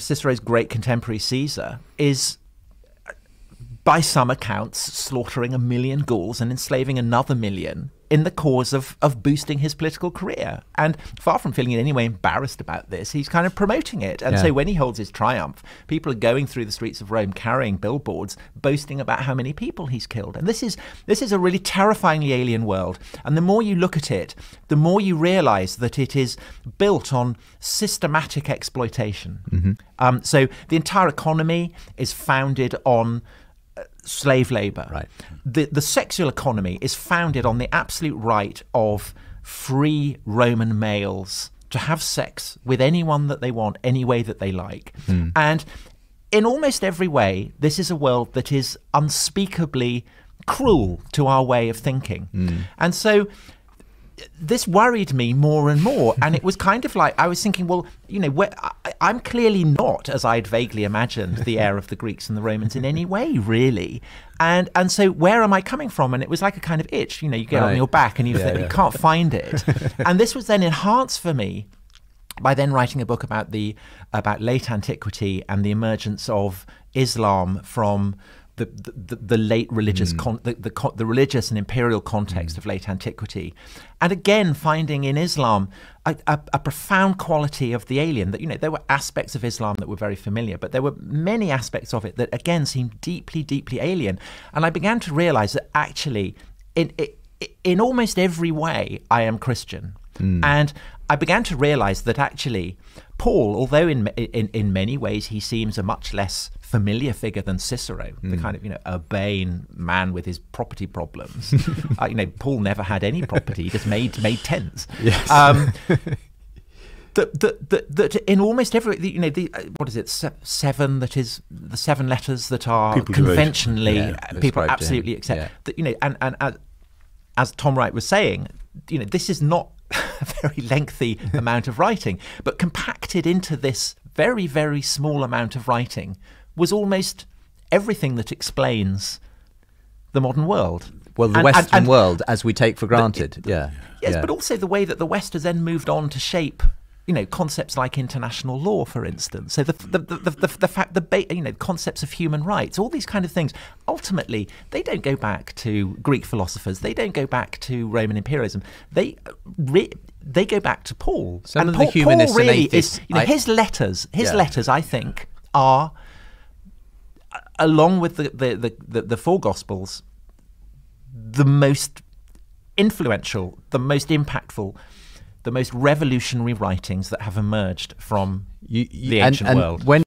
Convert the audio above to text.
Cicero's great contemporary Caesar, is by some accounts slaughtering a million Gauls and enslaving another million in the cause of, of boosting his political career. And far from feeling in any way embarrassed about this, he's kind of promoting it. And yeah. so when he holds his triumph, people are going through the streets of Rome carrying billboards, boasting about how many people he's killed. And this is this is a really terrifyingly alien world. And the more you look at it, the more you realize that it is built on systematic exploitation. Mm -hmm. um, so the entire economy is founded on slave labor. Right. The, the sexual economy is founded on the absolute right of free Roman males to have sex with anyone that they want, any way that they like. Mm. And in almost every way, this is a world that is unspeakably cruel to our way of thinking. Mm. And so this worried me more and more. And it was kind of like I was thinking, well, you know, where, I, am clearly not, as I'd vaguely imagined, the heir of the Greeks and the Romans in any way, really. And and so where am I coming from? And it was like a kind of itch, you know, you get right. on your back and you, yeah, think, yeah. you can't find it. and this was then enhanced for me by then writing a book about the about late antiquity and the emergence of Islam from the, the, the late religious mm. con, the, the, the, religious and imperial context mm. of late antiquity, and again finding in Islam a, a, a, profound quality of the alien that you know there were aspects of Islam that were very familiar, but there were many aspects of it that again seemed deeply deeply alien, and I began to realize that actually in in, in almost every way I am Christian, mm. and I began to realize that actually, Paul, although in, in, in many ways he seems a much less familiar figure than Cicero, mm. the hmm. kind of you know urbane man with his property problems. uh, you know, Paul never had any property; he just made made tents. Yes. Um, that, that, that, that in almost every you know the uh, what is it seven that is the seven letters that are people conventionally yeah, uh, people absolutely accept yeah. that you know and and as, uh, as Tom Wright was saying you know this is not very lengthy amount of writing, but compacted into this very, very small amount of writing was almost everything that explains the modern world. Well, the and, Western and, and world as we take for granted, the, yeah. Yes, yeah. but also the way that the West has then moved on to shape you know concepts like international law, for instance. So the the, the, the, the fact the you know concepts of human rights, all these kind of things. Ultimately, they don't go back to Greek philosophers. They don't go back to Roman imperialism. They uh, they go back to Paul. Some and Paul, Paul, really is you know, I, his letters. His yeah. letters, I think, are along with the the, the, the four gospels, the most influential, the most impactful the most revolutionary writings that have emerged from you, you, the ancient and, and world. When